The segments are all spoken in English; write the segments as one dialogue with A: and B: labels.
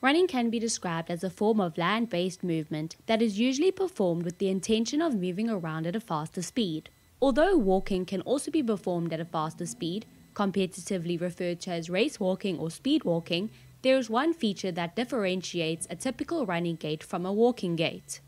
A: Running can be described as a form of land based movement that is usually performed with the intention of moving around at a faster speed. Although walking can also be performed at a faster speed, competitively referred to as race walking or speed walking, there is one feature that differentiates a typical running gait from a walking gait.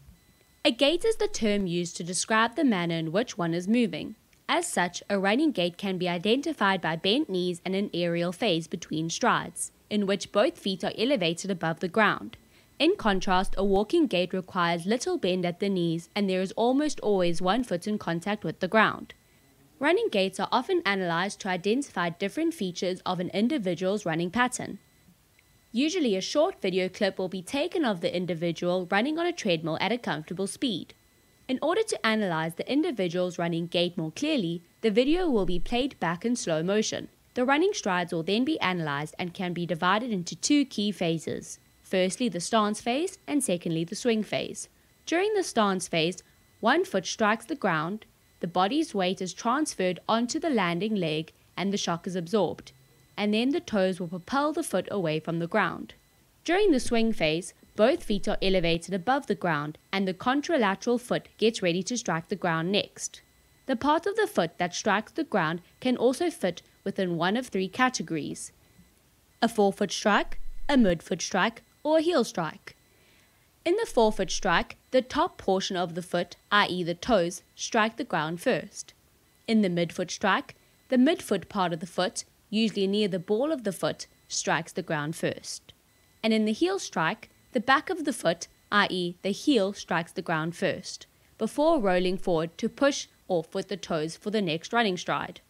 A: A gait is the term used to describe the manner in which one is moving. As such, a running gait can be identified by bent knees and an aerial phase between strides in which both feet are elevated above the ground. In contrast, a walking gait requires little bend at the knees and there is almost always one foot in contact with the ground. Running gaits are often analyzed to identify different features of an individual's running pattern. Usually, a short video clip will be taken of the individual running on a treadmill at a comfortable speed. In order to analyze the individual's running gait more clearly, the video will be played back in slow motion. The running strides will then be analysed and can be divided into two key phases. Firstly, the stance phase, and secondly, the swing phase. During the stance phase, one foot strikes the ground, the body's weight is transferred onto the landing leg, and the shock is absorbed, and then the toes will propel the foot away from the ground. During the swing phase, both feet are elevated above the ground, and the contralateral foot gets ready to strike the ground next. The part of the foot that strikes the ground can also fit within one of three categories a forefoot strike, a midfoot strike, or a heel strike. In the forefoot strike, the top portion of the foot, i.e., the toes, strike the ground first. In the midfoot strike, the midfoot part of the foot, usually near the ball of the foot, strikes the ground first. And in the heel strike, the back of the foot, i.e., the heel, strikes the ground first, before rolling forward to push off with the toes for the next running stride.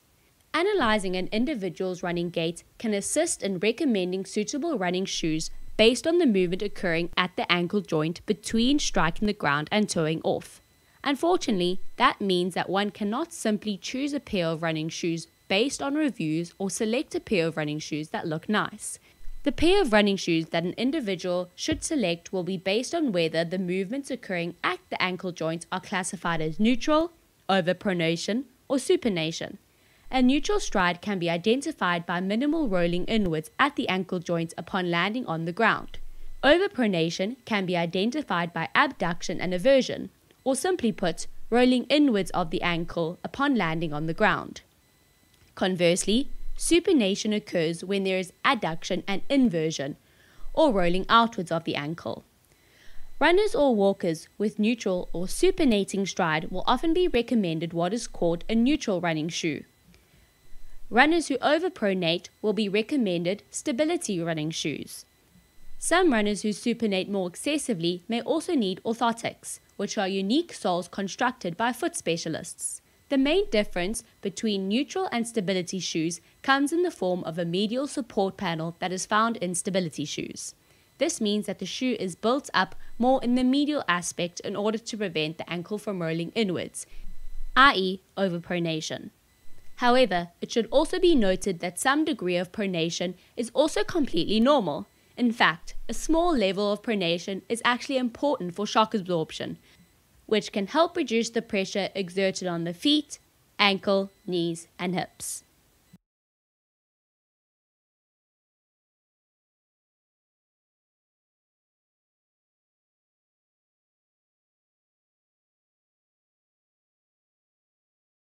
A: Analyzing an individual's running gait can assist in recommending suitable running shoes based on the movement occurring at the ankle joint between striking the ground and toeing off. Unfortunately, that means that one cannot simply choose a pair of running shoes based on reviews or select a pair of running shoes that look nice. The pair of running shoes that an individual should select will be based on whether the movements occurring at the ankle joint are classified as neutral, Overpronation or supination. A neutral stride can be identified by minimal rolling inwards at the ankle joints upon landing on the ground. Overpronation can be identified by abduction and aversion, or simply put, rolling inwards of the ankle upon landing on the ground. Conversely, supination occurs when there is adduction and inversion, or rolling outwards of the ankle. Runners or walkers with neutral or supinating stride will often be recommended what is called a neutral running shoe. Runners who overpronate will be recommended stability running shoes. Some runners who supinate more excessively may also need orthotics, which are unique soles constructed by foot specialists. The main difference between neutral and stability shoes comes in the form of a medial support panel that is found in stability shoes. This means that the shoe is built up more in the medial aspect in order to prevent the ankle from rolling inwards, i.e., overpronation. However, it should also be noted that some degree of pronation is also completely normal. In fact, a small level of pronation is actually important for shock absorption, which can help reduce the pressure exerted on the feet, ankle, knees, and hips.